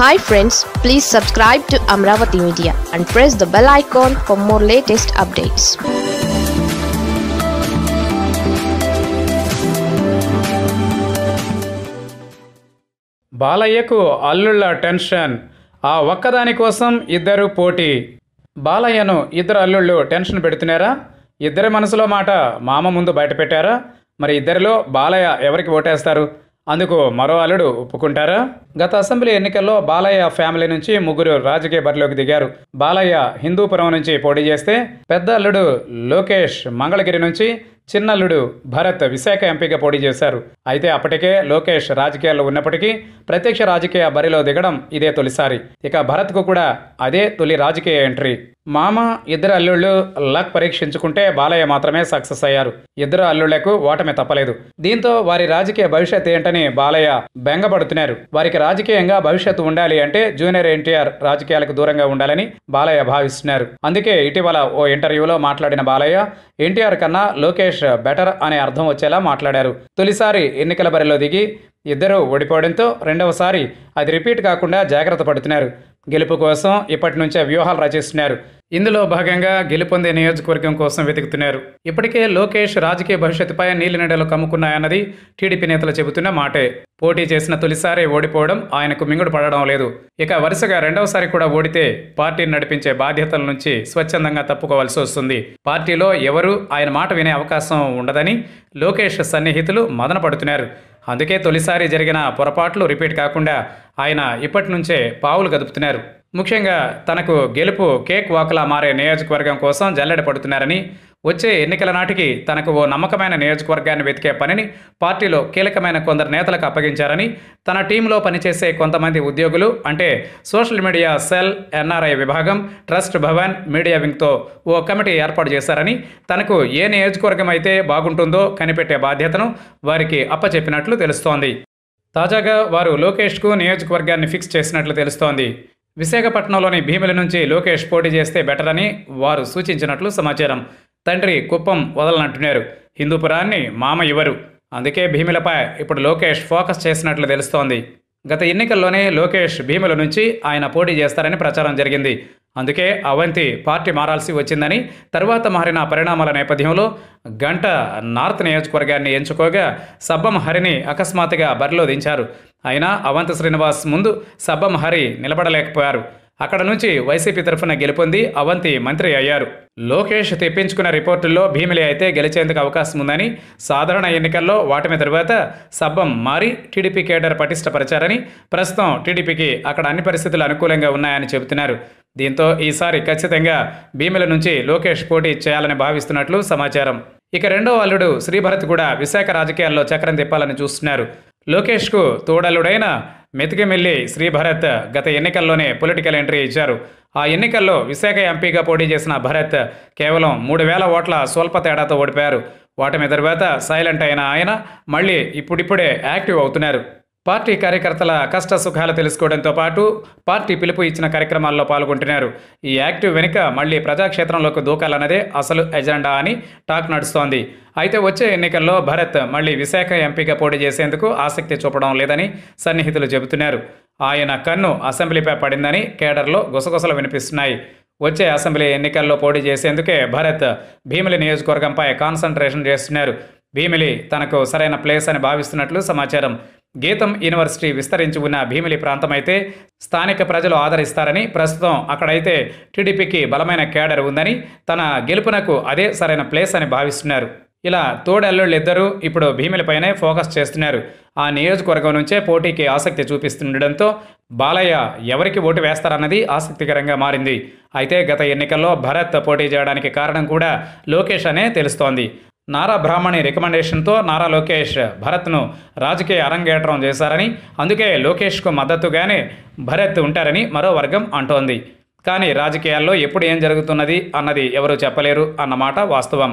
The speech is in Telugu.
hi friends please subscribe to Amaravati media and press the bell icon for more latest updates బాలయ్యకు అల్లుళ్ళ టెన్షన్ ఆ ఒక్కదాని కోసం ఇద్దరు పోటీ బాలయ్యను ఇద్దరు అల్లుళ్ళు టెన్షన్ పెడుతున్నారా ఇద్దరి మనసులో మాట మామ ముందు బయటపెట్టారా మరి ఇద్దరిలో బాలయ్య ఎవరికి ఓటేస్తారు అందుకు మరో అల్లుడు ఒప్పుకుంటారా గత అసెంబ్లీ ఎన్నికల్లో బాలయ్య ఫ్యామిలీ నుంచి ముగ్గురు రాజకీయ బరిలోకి దిగారు బాలయ్య హిందూపురం నుంచి పోటీ చేస్తే పెద్ద అల్లుడు లోకేష్ మంగళగిరి నుంచి చిన్నల్లుడు భరత్ విశాఖ ఎంపీగా పోటీ చేశారు అయితే అప్పటికే లోకేష్ రాజకీయాల్లో ఉన్నప్పటికీ ప్రత్యక్ష రాజకీయ బరిలో దిగడం ఇదే తొలిసారి ఇక భరత్కు కూడా అదే తొలి రాజకీయ ఎంట్రీ మామ ఇద్దరు అల్లుళ్ళు లక్ పరీక్షించుకుంటే బాలయ్య మాత్రమే సక్సెస్ అయ్యారు ఇద్దరు అల్లుళ్లకు ఓటమి తప్పలేదు దీంతో వారి రాజకీయ భవిష్యత్ ఏంటని బాలయ్య బెంగపడుతున్నారు వారికి రాజకీయంగా భవిష్యత్తు ఉండాలి అంటే జూనియర్ ఎన్టీఆర్ రాజకీయాలకు దూరంగా ఉండాలని బాలయ్య భావిస్తున్నారు అందుకే ఇటీవల ఓ ఇంటర్వ్యూలో మాట్లాడిన బాలయ్య ఎన్టీఆర్ కన్నా లోకేష్ బెటర్ అనే అర్థం వచ్చేలా మాట్లాడారు తొలిసారి ఎన్నికల బరిలో దిగి ఇద్దరూ ఓడిపోవడంతో రెండవసారి అది రిపీట్ కాకుండా జాగ్రత్త పడుతున్నారు గెలుపు కోసం ఇప్పటి నుంచే వ్యూహాలు రచిస్తున్నారు ఇందులో భాగంగా గెలుపొందే నియోజకవర్గం కోసం వెతుకుతున్నారు ఇప్పటికే లోకేష్ రాజకీయ భవిష్యత్తుపై నీలినడలు కమ్ముకున్నాయన్నది టీడీపీ నేతలు చెబుతున్న మాటే పోటీ చేసిన తొలిసారి ఓడిపోవడం ఆయనకు మింగుడు పడడం లేదు ఇక వరుసగా రెండవసారి కూడా ఓడితే పార్టీని నడిపించే బాధ్యతల నుంచి స్వచ్ఛందంగా తప్పుకోవాల్సి వస్తుంది పార్టీలో ఎవరూ ఆయన మాట వినే అవకాశం ఉండదని లోకేష్ సన్నిహితులు మదనపడుతున్నారు అందుకే తొలిసారి జరిగిన పొరపాట్లు రిపీట్ కాకుండా ఆయన ఇప్పటి నుంచే పావులు కదుపుతున్నారు ముఖ్యంగా తనకు గెలుపు కేక్ వాకులా మారే నియోజకవర్గం కోసం జల్లెడ పడుతున్నారని వచ్చే ఎన్నికల నాటికి తనకు ఓ నమ్మకమైన నియోజకవర్గాన్ని వెతికే పనిని పార్టీలో కీలకమైన కొందరు నేతలకు అప్పగించారని తన టీంలో పనిచేసే కొంతమంది ఉద్యోగులు అంటే సోషల్ మీడియా సెల్ ఎన్ఆర్ఐ విభాగం ట్రస్ట్ భవన్ మీడియా వింగ్తో ఓ కమిటీ ఏర్పాటు చేశారని తనకు ఏ నియోజకవర్గం అయితే బాగుంటుందో కనిపెట్టే బాధ్యతను వారికి అప్పచెప్పినట్లు తెలుస్తోంది తాజాగా వారు లోకేష్కు నియోజకవర్గాన్ని ఫిక్స్ చేసినట్లు తెలుస్తోంది విశాఖపట్నంలోని భీమిలి నుంచి లోకేష్ పోటీ చేస్తే బెటర్ అని వారు సూచించినట్లు సమాచారం తండ్రి కుప్పం వదలనంటున్నారు హిందూపురాన్ని మామ ఇవ్వరు అందుకే భీమిలపై ఇప్పుడు లోకేష్ ఫోకస్ చేసినట్లు తెలుస్తోంది గత ఎన్నికల్లోనే లోకేష్ భీముల నుంచి ఆయన పోటీ చేస్తారని ప్రచారం జరిగింది అందుకే అవంతి పార్టీ మారాల్సి వచ్చిందని తర్వాత మారిన పరిణామాల నేపథ్యంలో గంట నార్త్ నియోజకవర్గాన్ని ఎంచుకోగా సబ్బం హరిని అకస్మాత్తుగా బరిలో దించారు అయినా అవంతి శ్రీనివాస్ ముందు సబ్బం హరి నిలబడలేకపోయారు అక్కడ నుంచి వైసీపీ తరఫున గెలుపొంది అవంతి మంత్రి అయ్యారు లోకేష్ తెప్పించుకున్న రిపోర్టుల్లో భీమిలి అయితే గెలిచేందుకు అవకాశం ఉందని సాధారణ ఎన్నికల్లో వాటమి తర్వాత సబ్బం మారి టీడీపీ కేడర్ పటిష్టపరిచారని ప్రస్తుతం టీడీపీకి అక్కడ అన్ని పరిస్థితులు అనుకూలంగా ఉన్నాయని చెబుతున్నారు దీంతో ఈసారి ఖచ్చితంగా భీమిల నుంచి లోకేష్ పోటీ చేయాలని భావిస్తున్నట్లు సమాచారం ఇక రెండో అల్లుడు శ్రీభరత్ కూడా విశాఖ రాజకీయాల్లో చక్రం తిప్పాలని చూస్తున్నారు లోకేష్కు తోడల్లుడైన మెతికిమెల్లి శ్రీభరత్ గత ఎన్నికల్లోనే పొలిటికల్ ఎంట్రీ ఇచ్చారు ఆ ఎన్నికల్లో విశాఖ ఎంపీగా పోటీ చేసిన భరత్ కేవలం మూడు వేల ఓట్ల స్వల్ప తేడాతో ఓడిపోయారు ఓటమి తర్వాత సైలెంట్ అయిన ఆయన మళ్ళీ ఇప్పుడిప్పుడే యాక్టివ్ అవుతున్నారు పార్టీ కార్యకర్తల కష్ట సుఖాలు తెలుసుకోవడంతో పాటు పార్టీ పిలుపు ఇచ్చిన కార్యక్రమాల్లో పాల్గొంటున్నారు ఈ యాక్టివ్ వెనుక మళ్లీ ప్రజాక్షేత్రంలోకి దూకాలన్నదే అసలు ఎజెండా అని టాక్ నడుస్తోంది అయితే వచ్చే ఎన్నికల్లో భరత్ మళ్లీ విశాఖ ఎంపీగా పోటీ చేసేందుకు ఆసక్తి చూపడం లేదని సన్నిహితులు చెబుతున్నారు ఆయన కన్ను అసెంబ్లీపై పడిందని కేడర్లో గుసగుసలు వినిపిస్తున్నాయి వచ్చే అసెంబ్లీ ఎన్నికల్లో పోటీ చేసేందుకే భరత్ భీమిలి నియోజకవర్గంపై కాన్సన్ట్రేషన్ చేస్తున్నారు భీమిలి తనకు సరైన ప్లేస్ అని భావిస్తున్నట్లు సమాచారం గీతం యూనివర్సిటీ విస్తరించి ఉన్న భీమిలి ప్రాంతమైతే స్థానిక ప్రజలు ఆదరిస్తారని ప్రస్తుతం అక్కడైతే టీడీపీకి బలమైన కేడర్ ఉందని తన గెలుపునకు అదే సరైన ప్లేస్ అని భావిస్తున్నారు ఇలా తోడల్లుళ్ళిద్దరూ ఇప్పుడు భీమిలిపైనే ఫోకస్ చేస్తున్నారు ఆ నియోజకవర్గం నుంచే పోటీకి ఆసక్తి చూపిస్తుండడంతో బాలయ్య ఎవరికి ఓటు వేస్తారన్నది ఆసక్తికరంగా మారింది అయితే గత ఎన్నికల్లో భరత్ పోటీ చేయడానికి కారణం కూడా లోకేష్ అనే తెలుస్తోంది నారా బ్రాహ్మణి రికమెండేషన్తో నారా లోకేష్ భరత్ను రాజకీయ అరంగేట్రం చేశారని అందుకే లోకేష్కు మద్దతుగానే భరత్ ఉంటారని మరో వర్గం అంటోంది కానీ రాజకీయాల్లో ఎప్పుడు ఏం జరుగుతున్నది అన్నది ఎవరూ చెప్పలేరు అన్నమాట వాస్తవం